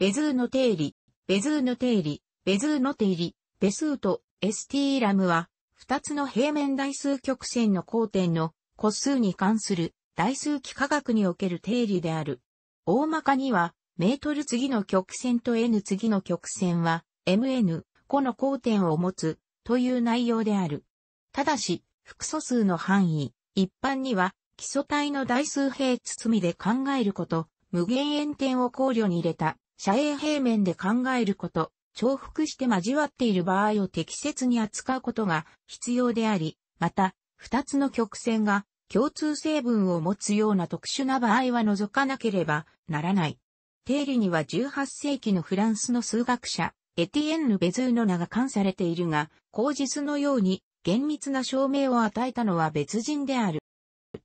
ベズーの定理、ベズーの定理、ベズーの定理、ベスーと ST ラムは、二つの平面代数曲線の交点の個数に関する代数幾何学における定理である。大まかには、メートル次の曲線と n 次の曲線は、mn 個の交点を持つという内容である。ただし、複素数の範囲、一般には基礎体の代数平包みで考えること、無限円点を考慮に入れた遮影平面で考えること、重複して交わっている場合を適切に扱うことが必要であり、また、二つの曲線が共通成分を持つような特殊な場合は除かなければならない。定理には18世紀のフランスの数学者、エティエンヌ・ベズーノ名が冠されているが、口実のように厳密な証明を与えたのは別人である。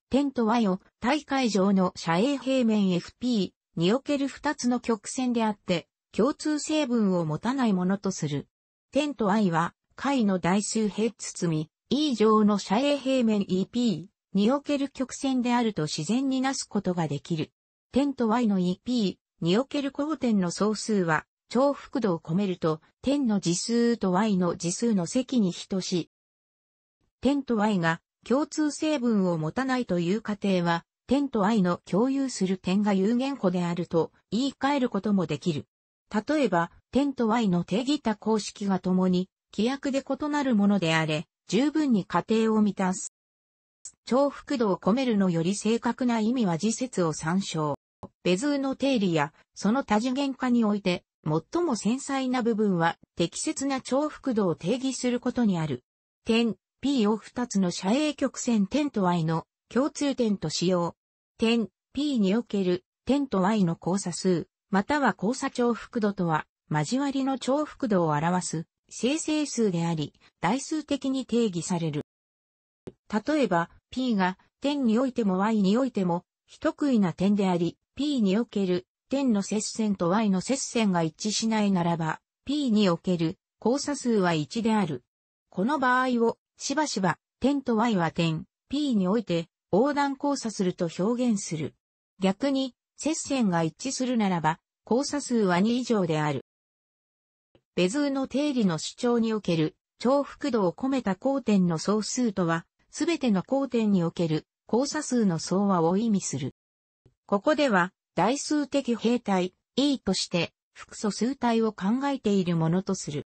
点と和よ、大会上の遮影平面 FP における二つの曲線であって、共通成分を持たないものとする。点と i は、解の大数平包み、e 上の遮影平面 EP における曲線であると自然になすことができる。点と y の EP における交点の総数は、重複度を込めると、点の次数と y の次数の積に等しい。点と y が共通成分を持たないという過程は、天と愛の共有する点が有限個であると言い換えることもできる。例えば、天と愛の定義た公式が共に、規約で異なるものであれ、十分に過程を満たす。重複度を込めるのより正確な意味は辞節を参照。ベズーの定理や、その多次元化において、最も繊細な部分は、適切な重複度を定義することにある。点、P を2つの遮影曲線点と I の共通点と使用。点 P における点と Y の交差数、または交差重複度とは、交わりの重複度を表す生成数であり、代数的に定義される。例えば、P が点においても Y においても、不得意な点であり、P における点の接線と Y の接線が一致しないならば、P における交差数は1である。この場合を、しばしば、点と Y は点、P において、横断交差すると表現する。逆に、接線が一致するならば、交差数は2以上である。ベズーの定理の主張における、重複度を込めた交点の総数とは、すべての交点における交差数の総和を意味する。ここでは、代数的兵体 E として、複素数体を考えているものとする。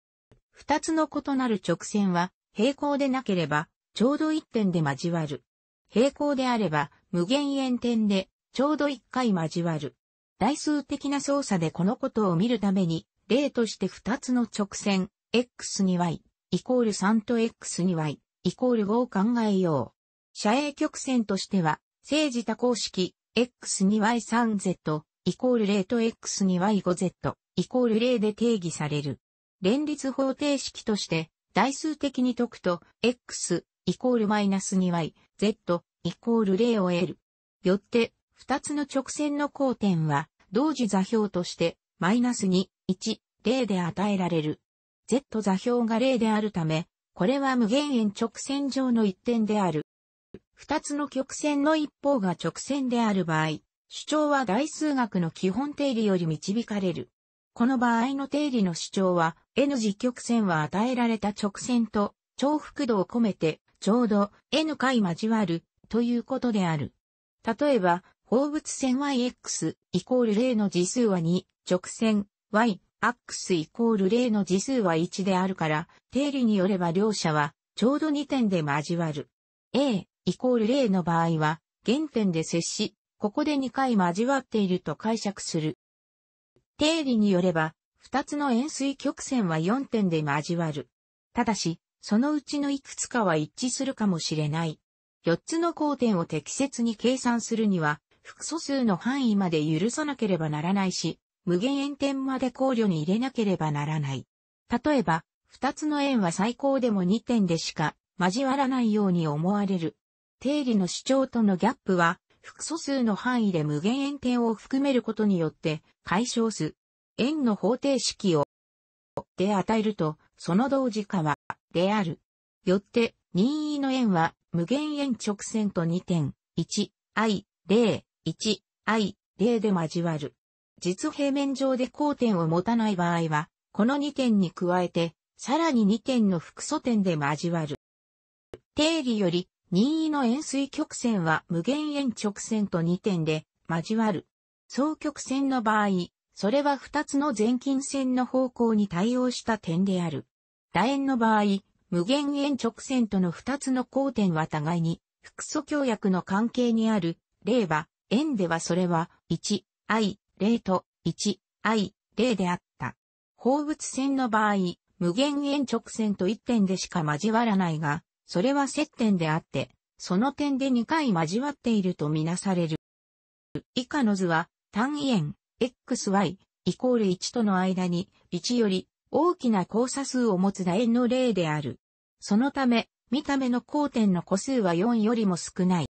二つの異なる直線は、平行でなければ、ちょうど一点で交わる。平行であれば、無限円点で、ちょうど一回交わる。代数的な操作でこのことを見るために、例として二つの直線、x に y、イコール3と x に y、イコール5を考えよう。射影曲線としては、正自多公式、x に y3z、イコール0と x に y5z、イコール0で定義される。連立方程式として、代数的に解くと、x、イコールマイナス 2y、z イコール0を得る。よって、二つの直線の交点は、同時座標として、マイナス2、1、0で与えられる。z 座標が0であるため、これは無限遠直線上の一点である。二つの曲線の一方が直線である場合、主張は大数学の基本定理より導かれる。この場合の定理の主張は、n 次曲線は与えられた直線と重複度を込めてちょうど n 回交わるということである。例えば、放物線 yx イコール0の次数は2、直線 y x イコール0の次数は1であるから、定理によれば両者は、ちょうど2点で交わる。A イコール0の場合は、原点で接し、ここで2回交わっていると解釈する。定理によれば、2つの円錐曲線は4点で交わる。ただし、そのうちのいくつかは一致するかもしれない。四つの交点を適切に計算するには、複素数の範囲まで許さなければならないし、無限円点まで考慮に入れなければならない。例えば、二つの円は最高でも二点でしか交わらないように思われる。定理の主張とのギャップは、複素数の範囲で無限円点を含めることによって解消す。円の方程式をで与えると、その同時化はである。よって、任意の円は、無限円直線と2点、1、i、0、1、i、0で交わる。実平面上で交点を持たない場合は、この2点に加えて、さらに2点の複素点で交わる。定理より、任意の円錐曲線は無限円直線と2点で交わる。双曲線の場合、それは2つの前近線の方向に対応した点である。楕円の場合、無限円直線との二つの交点は互いに、複素協約の関係にある、例は、円ではそれは、1i0 と 1i0 であった。放物線の場合、無限円直線と一点でしか交わらないが、それは接点であって、その点で2回交わっているとみなされる。以下の図は、単位円、xy、イコール1との間に、1より大きな交差数を持つ楕円の例である。そのため、見た目の交点の個数は4よりも少ない。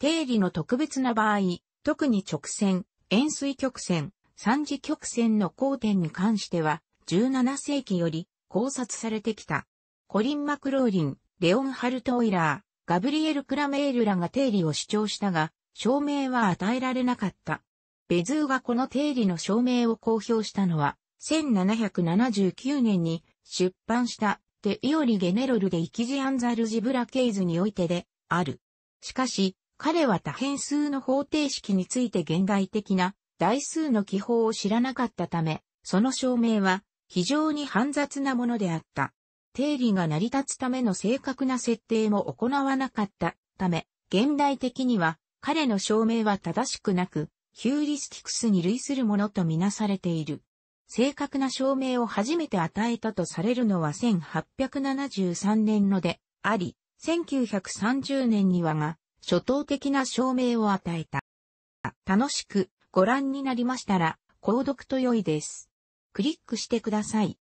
定理の特別な場合、特に直線、円錐曲線、三次曲線の交点に関しては、17世紀より考察されてきた。コリン・マクローリン、レオン・ハルト・オイラー、ガブリエル・クラメールらが定理を主張したが、証明は与えられなかった。ベズーがこの定理の証明を公表したのは、1779年に出版したテイオリ・ゲネロルでイキジ・アンザルジブラケイズにおいてである。しかし、彼は多変数の方程式について現代的な代数の記法を知らなかったため、その証明は非常に煩雑なものであった。定理が成り立つための正確な設定も行わなかったため、現代的には彼の証明は正しくなく、ヒューリスティクスに類するものとみなされている。正確な証明を初めて与えたとされるのは1873年のであり、1930年にはが、初等的な証明を与えた。楽しくご覧になりましたら、購読と良いです。クリックしてください。